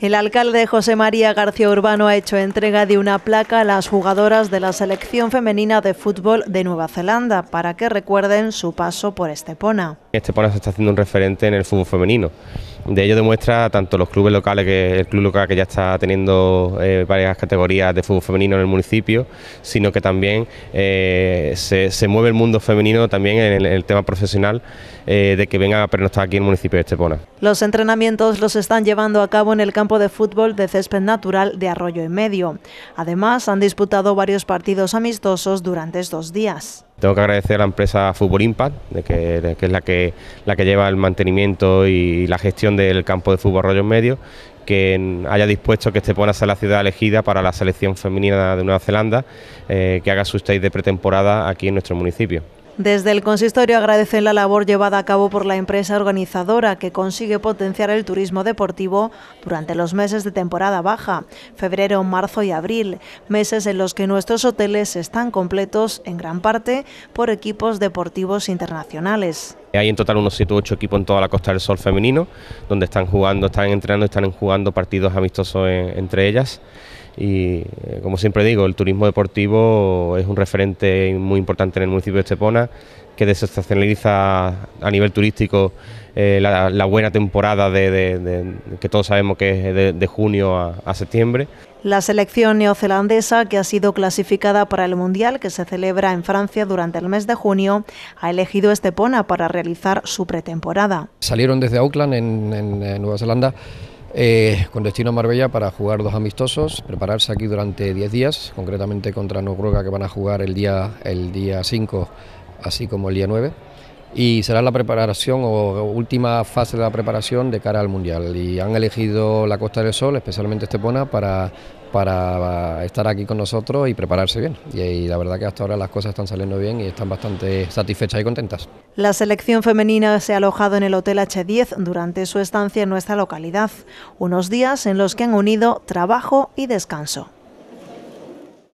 El alcalde José María García Urbano ha hecho entrega de una placa a las jugadoras de la selección femenina de fútbol de Nueva Zelanda para que recuerden su paso por Estepona. Estepona se está haciendo un referente en el fútbol femenino de ello demuestra tanto los clubes locales, que el club local que ya está teniendo eh, varias categorías de fútbol femenino en el municipio, sino que también eh, se, mueve el mundo femenino también en el, tema profesional eh, de que venga a pernoctar aquí en el municipio de Estepona. Los entrenamientos los están llevando a cabo en el campo de fútbol de césped natural de Arroyo en Medio. Además, han disputado varios partidos amistosos durante estos días. Tengo que agradecer a la empresa Fútbol Impact, de que, es la que, la que lleva el mantenimiento y la gestión del campo de fútbol en Medio, que haya dispuesto que Estepona ser la ciudad elegida para la selección femenina de Nueva Zelanda, eh, que haga su stage de pretemporada aquí en nuestro municipio. Desde el consistorio agradecen la labor llevada a cabo por la empresa organizadora que consigue potenciar el turismo deportivo durante los meses de temporada baja, febrero, marzo y abril, meses en los que nuestros hoteles están completos en gran parte por equipos deportivos internacionales. Hay en total unos 7 8 equipos en toda la Costa del Sol femenino, donde están jugando, están entrenando, están jugando partidos amistosos entre ellas y eh, como siempre digo, el turismo deportivo es un referente muy importante en el municipio de Estepona que desestacionaliza a nivel turístico eh, la, buena temporada de, que todos sabemos que es de, junio a, septiembre. La selección neozelandesa, que ha sido clasificada para el Mundial que se celebra en Francia durante el mes de junio, ha elegido Estepona para realizar su pretemporada. Salieron desde Auckland, en Nueva Zelanda, eh, con destino a Marbella para jugar dos amistosos, prepararse aquí durante 10 días, concretamente contra Noruega que van a jugar el día, el día 5, así como el día 9 y será la preparación o última fase de la preparación de cara al Mundial. Y han elegido la Costa del Sol, especialmente Estepona, para para estar aquí con nosotros y prepararse bien. Y, la verdad que hasta ahora las cosas están saliendo bien y están bastante satisfechas y contentas. La selección femenina se ha alojado en el Hotel H10 durante su estancia en nuestra localidad, unos días en los que han unido trabajo y descanso.